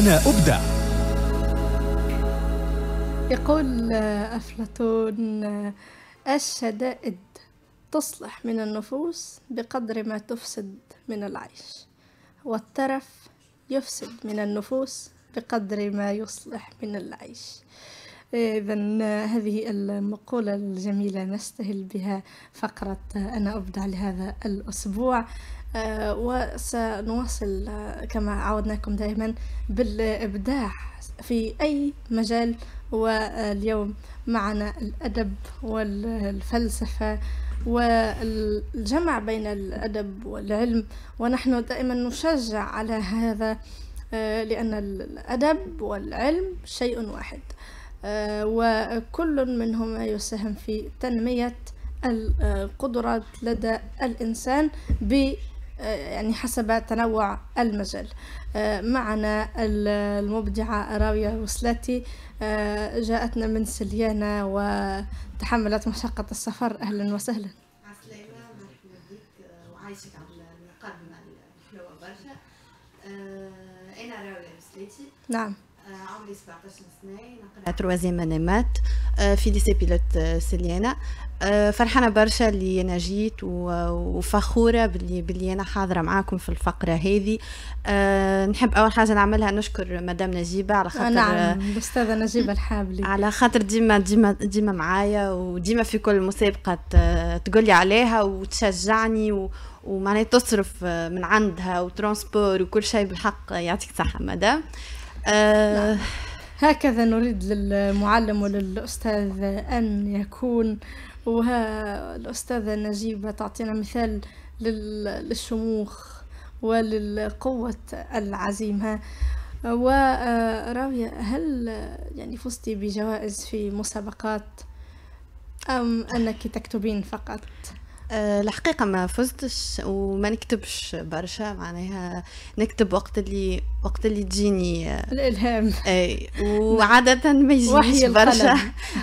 أنا أبدع يقول أفلاطون الشدائد تصلح من النفوس بقدر ما تفسد من العيش والترف يفسد من النفوس بقدر ما يصلح من العيش إذا هذه المقولة الجميلة نستهل بها فقرة أنا أبدع لهذا الأسبوع آه، وسنواصل آه، كما عودناكم دائما بالإبداع في أي مجال واليوم معنا الأدب والفلسفة والجمع بين الأدب والعلم ونحن دائما نشجع على هذا آه، لأن الأدب والعلم شيء واحد وكل منهما يساهم في تنمية القدرات لدى الإنسان ب آه، يعني حسب تنوع المجال آه، معنا المبدعة راوية وسلاتي آه، جاءتنا من سليانة وتحملت مشقة السفر أهلا وسهلا عسلامة مرحبا بك وعايشك على القرن الحلوة برشا أنا راوية وصلاتي نعم عمري 17 سنه نقرا تروازيام انيمات في ليسي بيلوت سليانه فرحانه برشا اللي انا جيت وفخوره باللي باللي انا حاضره معاكم في الفقره هذه euh, نحب اول حاجه نعملها نشكر مدام نجيبه على خاطر نعم الاستاذه نجيبه الحابلي على خاطر ديما ديما ديما معايا وديما في كل مسابقه آه، تقول لي عليها وتشجعني و ومعناها تصرف آه، من عندها وترونسبور وكل شيء بالحق يعطيك صحه مدام آه هكذا نريد للمعلم وللأستاذ أن يكون وها الأستاذة نجيبة تعطينا مثال للشموخ وللقوة العزيمة وراوية هل يعني فزتي بجوائز في مسابقات أم أنك تكتبين فقط؟ آه، الحقيقه ما فزتش وما نكتبش برشا معناها نكتب وقت اللي وقت اللي تجيني آه، الالهام اي وعاده ما يجينيش برشا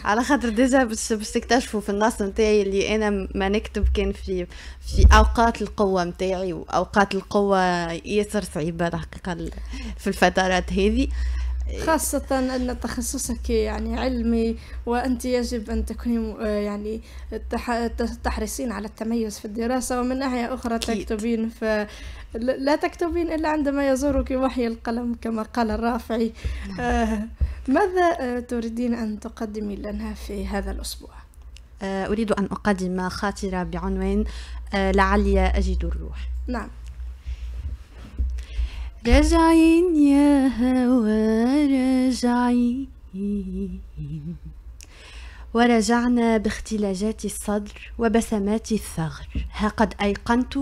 على خاطر ديجا باش تكتشفوا في النص نتاعي اللي انا ما نكتب كان في في اوقات القوه نتاعي واوقات القوه ياسر صعيبه الحقيقه في الفترات هذه خاصة أن تخصصك يعني علمي وأنت يجب أن تكوني آه، يعني تحرصين على التميز في الدراسة ومن ناحية أخرى كيت. تكتبين لا تكتبين إلا عندما يزورك وحي القلم كما قال الرافعي نعم. آه، ماذا آه، تريدين أن تقدمي لنا في هذا الأسبوع؟ أريد أن أقدم خاطرة بعنوان لعلي أجد الروح نعم راجعين يا هوا راجعين ورجعنا باختلاجات الصدر وبسمات الثغر ها قد أيقنت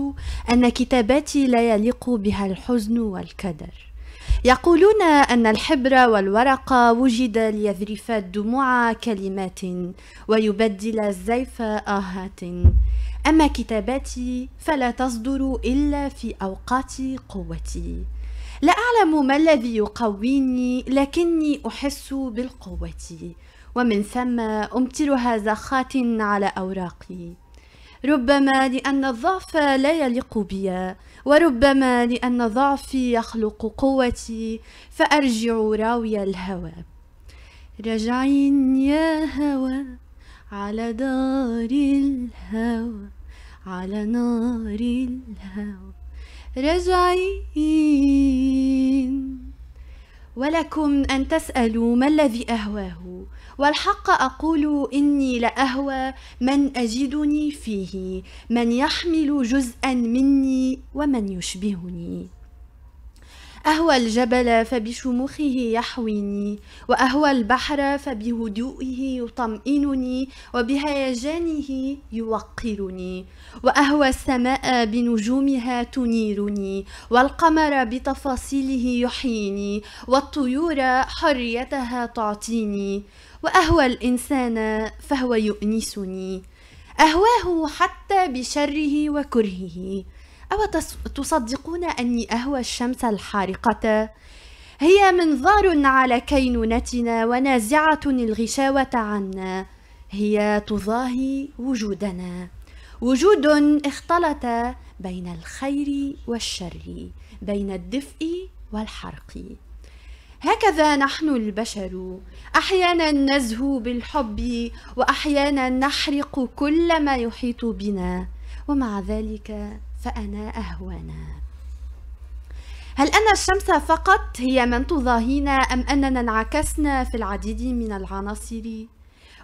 أن كتاباتي لا يليق بها الحزن والكدر يقولون أن الحبر والورق وجد ليذرفا الدموع كلمات ويبدل الزيف آهات أما كتاباتي فلا تصدر إلا في أوقات قوتي لا أعلم ما الذي يقويني لكني أحس بالقوة ومن ثم أمطر زخات على أوراقي ربما لأن الضعف لا يليق بي وربما لأن ضعفي يخلق قوتي فأرجع راوي الهوى رجعين يا هوى على دار الهوى على نار الهوى رجعين ولكم أن تسألوا ما الذي أهواه والحق أقول إني لأهوى من أجدني فيه من يحمل جزءا مني ومن يشبهني أهوى الجبل فبشموخه يحويني وأهوى البحر فبهدوئه يطمئنني وبهيجانه يوقرني وأهوى السماء بنجومها تنيرني والقمر بتفاصيله يحييني والطيور حريتها تعطيني وأهوى الإنسان فهو يؤنسني أهواه حتى بشره وكرهه أو تصدقون أني أهوى الشمس الحارقة؟ هي منظار على كينونتنا ونازعة الغشاوة عنا هي تضاهي وجودنا وجود اختلط بين الخير والشر بين الدفء والحرق هكذا نحن البشر احيانا نزهو بالحب واحيانا نحرق كل ما يحيط بنا ومع ذلك فأنا أهوانا هل أن الشمس فقط هي من تضاهينا أم أننا انعكسنا في العديد من العناصر؟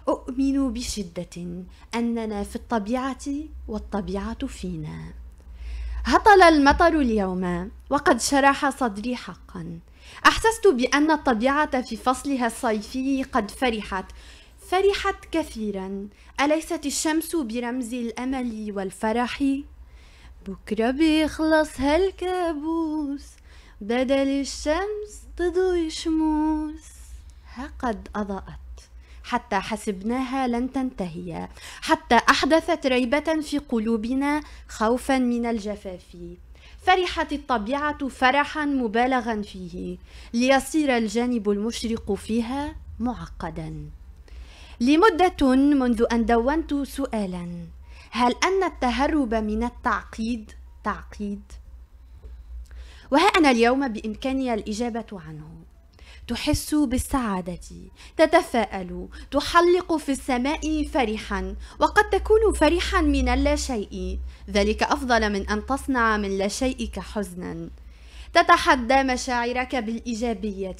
أؤمن بشدة أننا في الطبيعة والطبيعة فينا. هطل المطر اليوم وقد شرح صدري حقا. أحسست بأن الطبيعة في فصلها الصيفي قد فرحت فرحت كثيرا أليست الشمس برمز الأمل والفرح؟ بكرة بيخلص هالكابوس بدل الشمس تضوي شموس ها قد أضاءت حتى حسبناها لن تنتهي حتى أحدثت ريبة في قلوبنا خوفا من الجفاف فرحت الطبيعة فرحا مبالغا فيه ليصير الجانب المشرق فيها معقدا لمدة منذ أن دونت سؤالا هل أن التهرب من التعقيد تعقيد؟ وها أنا اليوم بإمكاني الإجابة عنه تحس بالسعادة تتفاءل تحلق في السماء فرحا وقد تكون فرحا من اللاشيء ذلك أفضل من أن تصنع من لاشيئك حزنا تتحدى مشاعرك بالإيجابية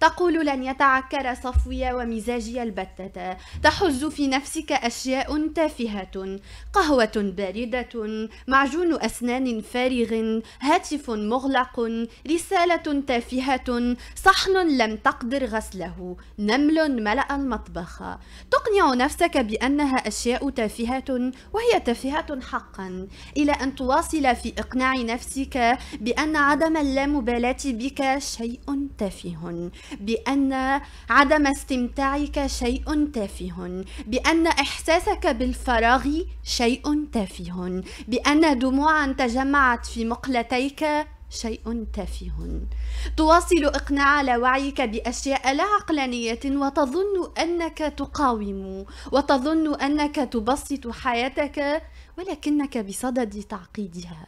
تقول لن يتعكر صفوي ومزاجي البتة تحز في نفسك أشياء تافهة قهوة باردة معجون أسنان فارغ هاتف مغلق رسالة تافهة صحن لم تقدر غسله نمل ملأ المطبخ تقنع نفسك بأنها أشياء تافهة وهي تافهة حقا إلى أن تواصل في إقناع نفسك بأن عدم اللامبالاه بك شيء تافه بان عدم استمتاعك شيء تافه بان احساسك بالفراغ شيء تافه بان دموعا تجمعت في مقلتيك شيء تافه تواصل اقناع لوعيك باشياء لا عقلانيه وتظن انك تقاوم وتظن انك تبسط حياتك ولكنك بصدد تعقيدها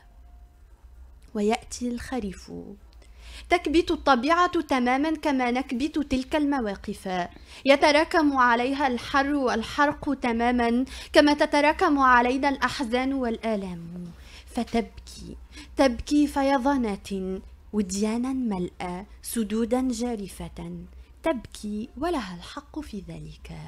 ويأتي الخريف تكبت الطبيعة تماما كما نكبت تلك المواقف يتراكم عليها الحر والحرق تماما كما تتراكم علينا الأحزان والآلام فتبكي تبكي فيضانات وديانا ملأى سدودا جارفة تبكي ولها الحق في ذلك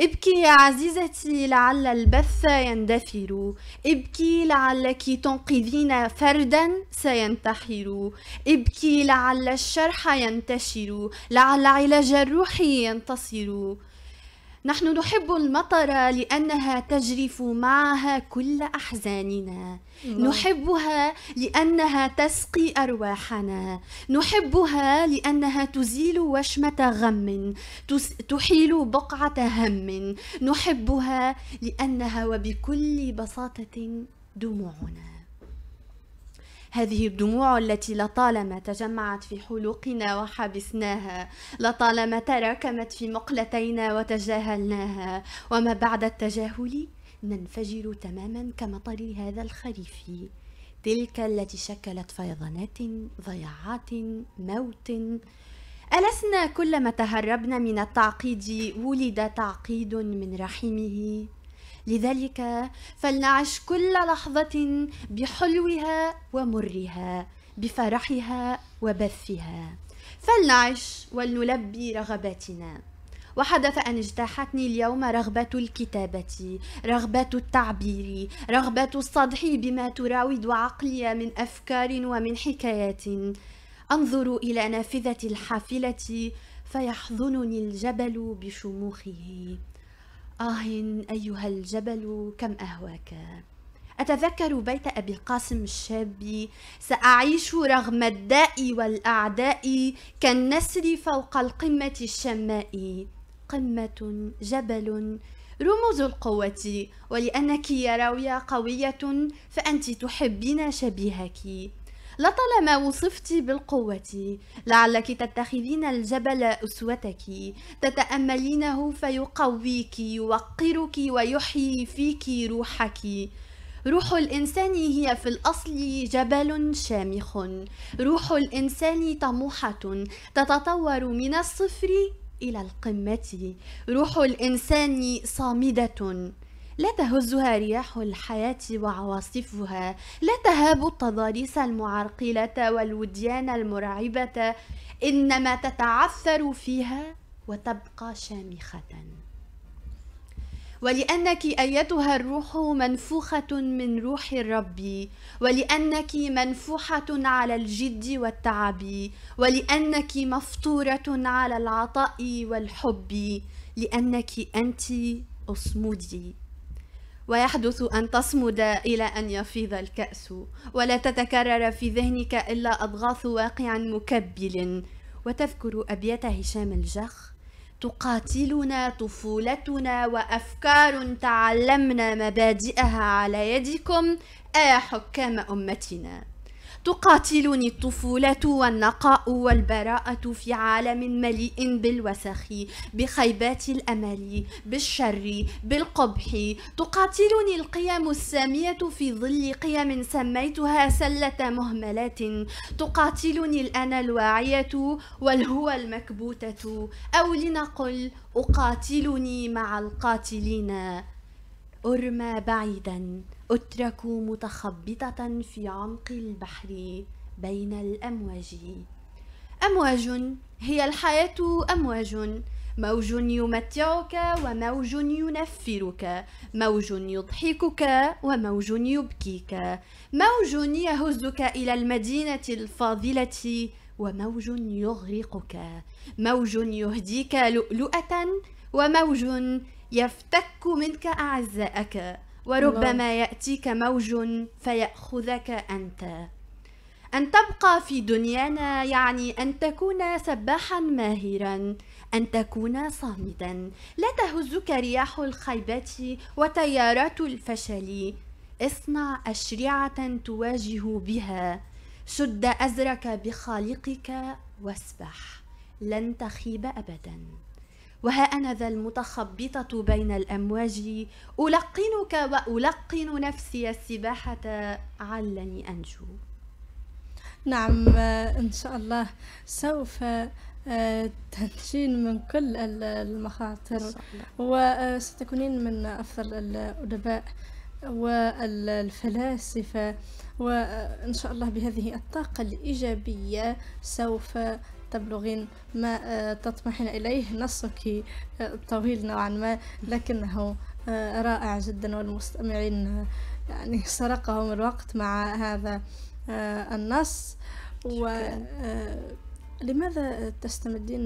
ابكي يا عزيزتي لعل البث يندثر ابكي لعلك تنقذين فردا سينتحر ابكي لعل الشرح ينتشر لعل علاج الروح ينتصر نحن نحب المطر لأنها تجرف معها كل أحزاننا نحبها لأنها تسقي أرواحنا نحبها لأنها تزيل وشمة غم تحيل بقعة هم نحبها لأنها وبكل بساطة دموعنا هذه الدموع التي لطالما تجمعت في حلوقنا وحبسناها لطالما تراكمت في مقلتينا وتجاهلناها وما بعد التجاهل ننفجر تماما كمطر هذا الخريف تلك التي شكلت فيضانات ضياعات موت ألسنا كلما تهربنا من التعقيد ولد تعقيد من رحمه لذلك فلنعش كل لحظة بحلوها ومرها بفرحها وبثها فلنعش ولنلبي رغباتنا وحدث أن اجتاحتني اليوم رغبة الكتابة رغبة التعبير رغبة الصدح بما تراود عقلي من أفكار ومن حكايات أنظر إلى نافذة الحافلة فيحضنني الجبل بشموخه آه أيها الجبل كم أهواك أتذكر بيت أبي القاسم الشابي سأعيش رغم الداء والأعداء كالنسر فوق القمة الشماء قمة جبل رموز القوة ولأنك يا راوية قوية فأنت تحبين شبيهك لطالما وصفت بالقوة لعلك تتخذين الجبل أسوتك تتأملينه فيقويك يوقرك ويحيي فيك روحك روح الإنسان هي في الأصل جبل شامخ روح الإنسان طموحة تتطور من الصفر إلى القمة روح الإنسان صامدة لا تهزها رياح الحياة وعواصفها لا تهاب التضاريس المعرقلة والوديان المرعبة إنما تتعثر فيها وتبقى شامخة ولأنك أيتها الروح منفوخة من روح الرب ولأنك منفوحة على الجد والتعب ولأنك مفطورة على العطاء والحب لأنك أنت أصمدي ويحدث أن تصمد إلى أن يفيض الكأس ولا تتكرر في ذهنك إلا أضغاث واقع مكبل وتذكر أبيات هشام الجخ تقاتلنا طفولتنا وأفكار تعلمنا مبادئها على يدكم أيا آه حكام أمتنا تقاتلني الطفولة والنقاء والبراءة في عالم مليء بالوسخ بخيبات الأمل بالشر بالقبح تقاتلني القيم السامية في ظل قيم سميتها سلة مهملات تقاتلني الأنا الواعية والهو المكبوتة أو لنقل أقاتلني مع القاتلين أرمى بعيدا أترك متخبطة في عمق البحر بين الأمواج أمواج هي الحياة أمواج موج يمتعك وموج ينفرك موج يضحكك وموج يبكيك موج يهزك إلى المدينة الفاضلة وموج يغرقك موج يهديك لؤلؤة وموج يفتك منك أعزائك وربما يأتيك موج فيأخذك أنت أن تبقى في دنيانا يعني أن تكون سباحا ماهرا أن تكون صامدا لا تهزك رياح الخيبة وتيارات الفشل اصنع أشرعة تواجه بها شد أزرك بخالقك واسبح لن تخيب أبداً وها أنا ذا المتخبطة بين الأمواج ألقنك وألقن نفسي السباحة علني أنجو نعم آه، إن شاء الله سوف آه، تنجين من كل المخاطر وستكونين آه، من أفضل الأدباء والفلاسفة وإن شاء الله بهذه الطاقة الإيجابية سوف تبلغين ما آه، تطمحين إليه نصك آه، طويل نوعا ما لكنه آه، رائع جدا والمستمعين يعني سرقهم الوقت مع هذا النص ولماذا تستمدين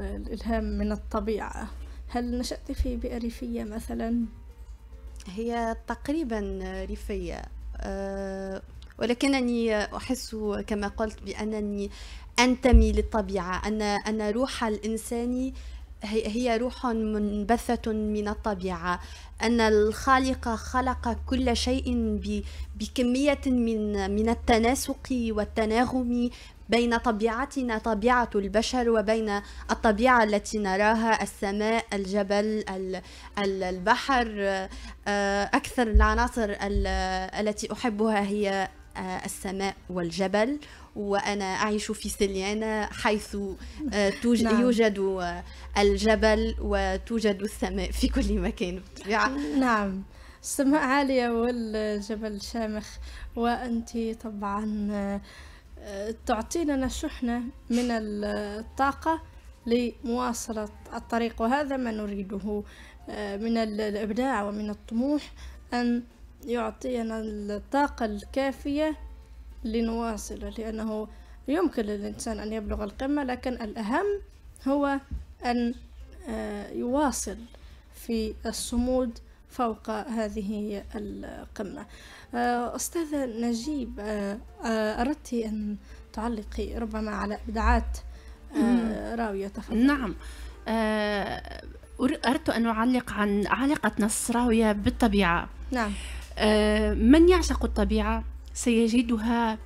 الإلهام من الطبيعة؟ هل نشأت في بيئة ريفية مثلا؟ هي تقريبا ريفية ولكنني أحس كما قلت بأنني أنتمي للطبيعة أن أن روح الإنسان هي روح منبثة من الطبيعة أن الخالق خلق كل شيء بكمية من من التناسق والتناغم بين طبيعتنا طبيعة البشر وبين الطبيعة التي نراها السماء الجبل البحر آه، أكثر العناصر التي أحبها هي السماء والجبل وأنا أعيش في سليانة حيث آه، نعم. يوجد آه، الجبل وتوجد السماء في كل مكان نعم السماء عالية والجبل شامخ وأنت طبعا آه، تعطينا شحنة من الطاقة لمواصلة الطريق وهذا ما نريده من الإبداع ومن الطموح أن يعطينا الطاقة الكافية لنواصل لأنه يمكن للإنسان أن يبلغ القمة لكن الأهم هو أن آه، يواصل في الصمود فوق هذه القمة آه، أستاذة نجيب آه، أردت أن تعلقي ربما على إبداعات راوية تفضل نعم أردت أن أعلق عن علاقة نصراوية بالطبيعة نعم آه، من يعشق الطبيعة سيجدها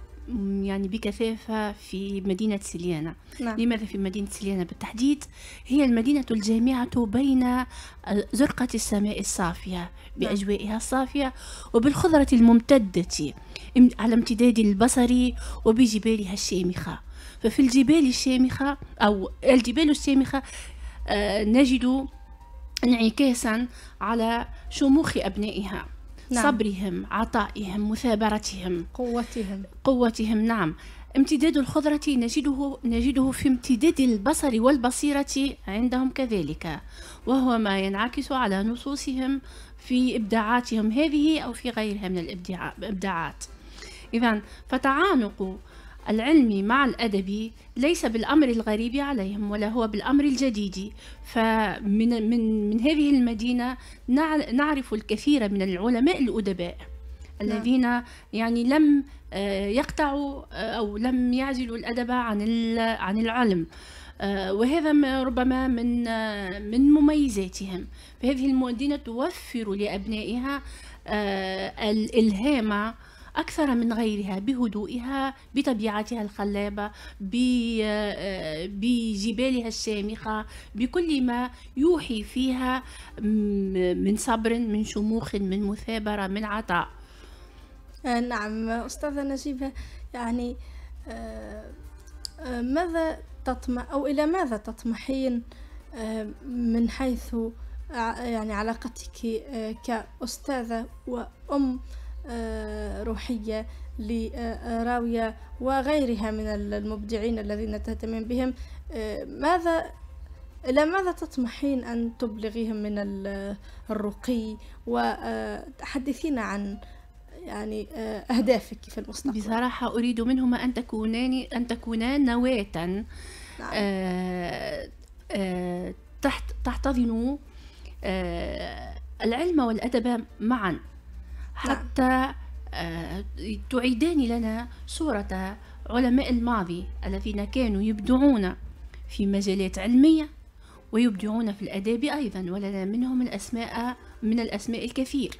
يعني بكثافة في مدينة سليانة نعم. لماذا في مدينة سليانة بالتحديد هي المدينة الجامعة بين زرقة السماء الصافية نعم. بأجوائها الصافية وبالخضرة الممتدة على امتداد البصر وبجبالها الشامخة ففي الجبال الشامخة أو الجبال الشامخة آه، نجد انعكاسا على شموخ أبنائها نعم. صبرهم عطائهم مثابرتهم قوتهم قوتهم نعم امتداد الخضرة نجده نجده في امتداد البصر والبصيرة عندهم كذلك وهو ما ينعكس على نصوصهم في إبداعاتهم هذه أو في غيرها من الإبداعات إذا فتعانق العلمي مع الأدبي ليس بالأمر الغريب عليهم ولا هو بالأمر الجديد فمن من من هذه المدينة نعرف الكثير من العلماء الأدباء نعم. الذين يعني لم آه، يقطعوا آه، أو لم يعزلوا الأدب عن عن العلم آه، وهذا ربما من من مميزاتهم فهذه المدينة توفر لأبنائها الإلهام أكثر من غيرها بهدوئها بطبيعتها الخلابة آه، بجبالها الشامخة بكل ما يوحي فيها من صبر من شموخ من مثابرة من عطاء آه، نعم أستاذة نجيبة يعني آه، ماذا تطمع أو إلى ماذا تطمحين من حيث يعني علاقتك كأستاذة وأم آه، روحية لراوية وغيرها من المبدعين الذين تهتمين بهم آه، ماذا إلى ماذا تطمحين أن تبلغيهم من الرقي وتحدثين عن يعني آه، أهدافك في المستقبل بصراحة أريد منهما أن تكونان أن تكونا نواة نعم. تحت تحتضن العلم والأدب معا نعم. حتى آه، تعيدان لنا صورة علماء الماضي الذين كانوا يبدعون في مجالات علمية ويبدعون في الأداب أيضا ولنا منهم الأسماء من الأسماء الكثير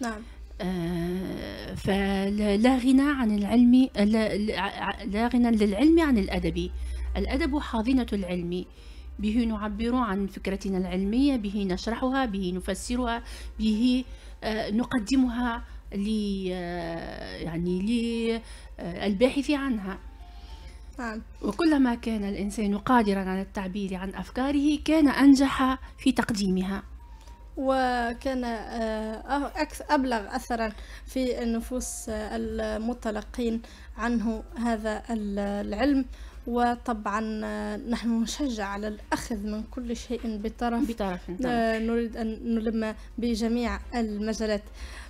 نعم آه، فلا غنى عن العلم لا, لا غنى للعلم عن الأدب الأدب حاضنة العلم به نعبر عن فكرتنا العلمية به نشرحها به نفسرها به آه، نقدمها ل آه، يعني للباحث آه، عنها نعم. وكلما كان الإنسان قادرا على التعبير عن أفكاره كان أنجح في تقديمها وكان أبلغ أثرا في نفوس المتلقين عنه هذا العلم وطبعا آه، نحن نشجع على الأخذ من كل شيء بطرف, بطرف. نعم. آه، نريد أن نلم بجميع المجالات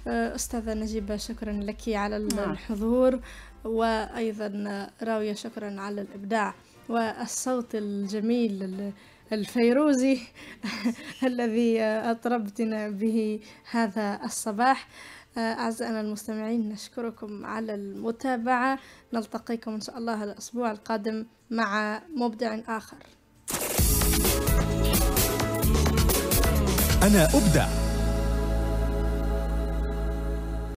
آه، أستاذة نجيبة شكرا لك على نعم. الحضور وأيضا راوية شكرا على الإبداع والصوت الجميل الفيروزي الذي أطربتنا به هذا الصباح أعزائنا المستمعين نشكركم على المتابعة نلتقيكم إن شاء الله الأسبوع القادم مع مبدع آخر أنا أبدأ